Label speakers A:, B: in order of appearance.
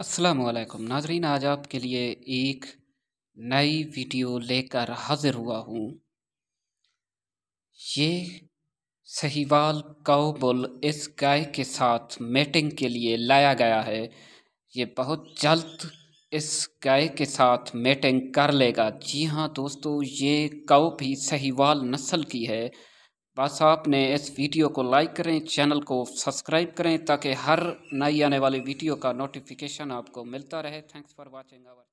A: असलकम नाजरीन आज आपके लिए एक नई वीडियो लेकर हाज़िर हुआ हूँ ये सहीवाल काउबुल इस गाय के साथ मेटिंग के लिए लाया गया है ये बहुत जल्द इस गाय के साथ मेटिंग कर लेगा जी हाँ दोस्तों ये काउ भी सहीवाल नस्ल की है बस आपने इस वीडियो को लाइक करें चैनल को सब्सक्राइब करें ताकि हर नई आने वाली वीडियो का नोटिफिकेशन आपको मिलता रहे थैंक्स फॉर वॉचिंग आवर